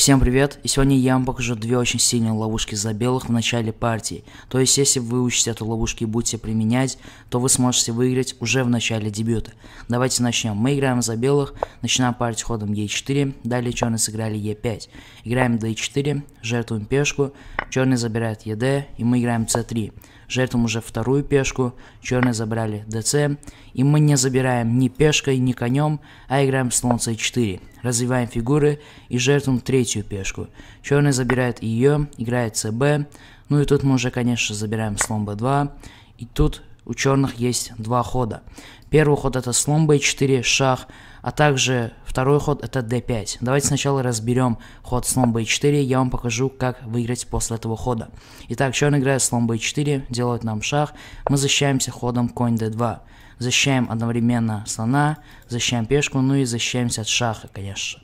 Всем привет, и сегодня я вам покажу две очень сильные ловушки за белых в начале партии. То есть, если вы выучите эту ловушку и будете применять, то вы сможете выиграть уже в начале дебюта. Давайте начнем. Мы играем за белых, начинаем партию ходом Е4, далее черные сыграли Е5. Играем d4, жертвуем пешку, черный забирает ЕД, и мы играем c3 жертвуем уже вторую пешку, черные забрали ДЦ, и мы не забираем ни пешкой, ни конем, а играем слон c4, развиваем фигуры и жертвуем третью пешку. Черные забирают ее, играет cb, ну и тут мы уже, конечно, забираем слон b2, и тут у черных есть два хода. Первый ход это слон b4, шах, а также Второй ход это d5. Давайте сначала разберем ход слон b4, я вам покажу, как выиграть после этого хода. Итак, черный играет слон b4, делает нам шах, мы защищаемся ходом конь d2. Защищаем одновременно слона, защищаем пешку, ну и защищаемся от шаха, конечно.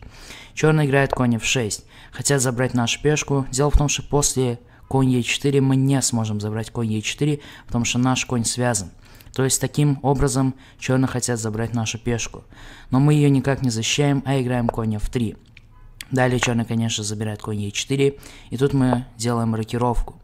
Черный играет конь f6, хотят забрать нашу пешку. Дело в том, что после конь e4 мы не сможем забрать конь e4, потому что наш конь связан. То есть таким образом черные хотят забрать нашу пешку. Но мы ее никак не защищаем, а играем коня в 3. Далее черный, конечно, забирает конь e4, и тут мы делаем рокировку.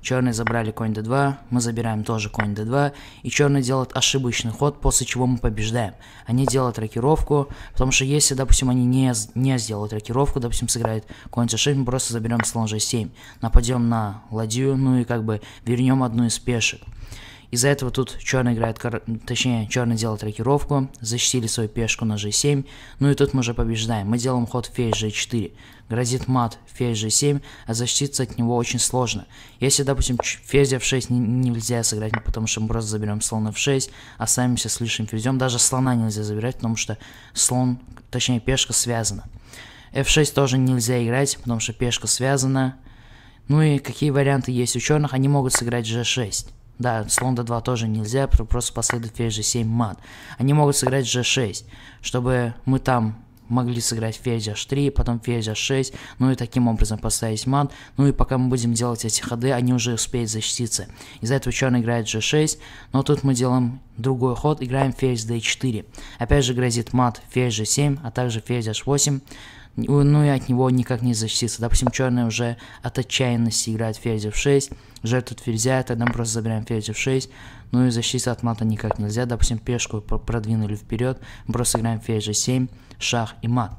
Черные забрали конь d2, мы забираем тоже конь d2, и черные делают ошибочный ход, после чего мы побеждаем. Они делают рокировку, потому что если, допустим, они не, не сделают рокировку, допустим, сыграют конь c6, мы просто заберем слон g7, нападем на ладью, ну и как бы вернем одну из пешек. Из-за этого тут черный играет, кор... точнее, черный делает рокировку, защитили свою пешку на g7, ну и тут мы уже побеждаем. Мы делаем ход ферзь g4, грозит мат ферзь g7, а защититься от него очень сложно. Если, допустим, ферзь f6 нельзя сыграть, потому что мы просто заберем слон f6, а останемся с лишним ферзем, даже слона нельзя забирать, потому что слон, точнее, пешка связана. f6 тоже нельзя играть, потому что пешка связана. Ну и какие варианты есть у черных? Они могут сыграть g6. Да, слон d2 тоже нельзя, просто последует ферзь g7 мат. Они могут сыграть g6, чтобы мы там могли сыграть ферзь h3, потом ферзь h6, ну и таким образом поставить мат. Ну и пока мы будем делать эти ходы, они уже успеют защититься. Из-за этого черный играет g6, но тут мы делаем другой ход, играем ферзь d4. Опять же грозит мат ферзь g7, а также ферзь h8 ну и от него никак не защититься. Допустим, черные уже от отчаянности играют ферзь f6, жертву ферзя, тогда мы просто забираем ферзь f6, ну и защититься от мата никак нельзя. Допустим, пешку продвинули вперед, мы просто играем ферзь g7, шах и мат.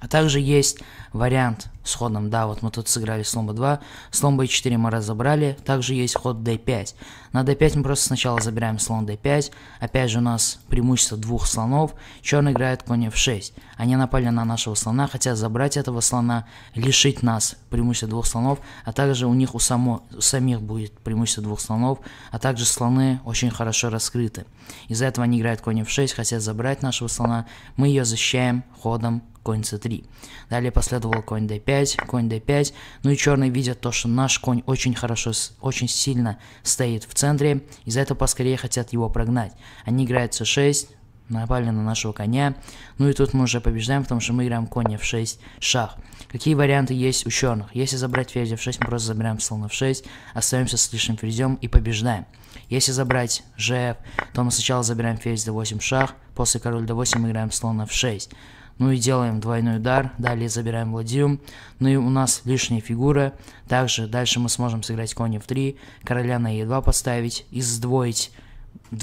А также есть вариант сходом. Да, вот мы тут сыграли слон сломба 2, сломба 4 мы разобрали, также есть ход d5. На d5 мы просто сначала забираем слон d5, опять же у нас преимущество двух слонов, черный играет конь f6. Они напали на нашего слона, хотят забрать этого слона, лишить нас преимущества двух слонов, а также у них у, само, у самих будет преимущество двух слонов, а также слоны очень хорошо раскрыты. Из-за этого они играют конь f6, хотят забрать нашего слона, мы ее защищаем ходом конь c3. Далее последовал конь d5, конь d5. Ну и черные видят то, что наш конь очень хорошо, очень сильно стоит в центре. Из-за этого поскорее хотят его прогнать. Они играют c6, напали на нашего коня. Ну и тут мы уже побеждаем, потому что мы играем конь f6 шах. Какие варианты есть у черных? Если забрать ферзь f6, мы просто забираем слон f6, остаемся с лишним ферзем и побеждаем. Если забрать gf, то мы сначала забираем ферзь d8 шах, после король d8 мы играем слон f6 ну и делаем двойной удар, далее забираем ладью, ну и у нас лишняя фигура, также дальше мы сможем сыграть конь в 3 короля на e2 поставить и сдвоить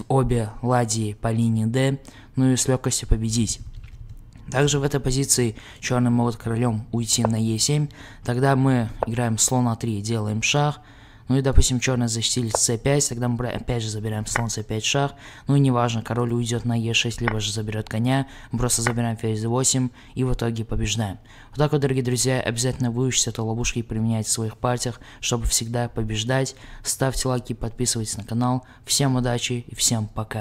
обе ладьи по линии d, ну и с легкостью победить. Также в этой позиции черный могут королем уйти на e7, тогда мы играем слон на 3 делаем шах, ну и, допустим, черные защитили c5, тогда мы опять же забираем слон c5 шах. Ну и неважно, король уйдет на e6, либо же заберет коня. Мы просто забираем ферзь d8 и в итоге побеждаем. Вот так вот, дорогие друзья, обязательно выучите эту ловушку и применяйте в своих партиях, чтобы всегда побеждать. Ставьте лайки, подписывайтесь на канал. Всем удачи и всем пока.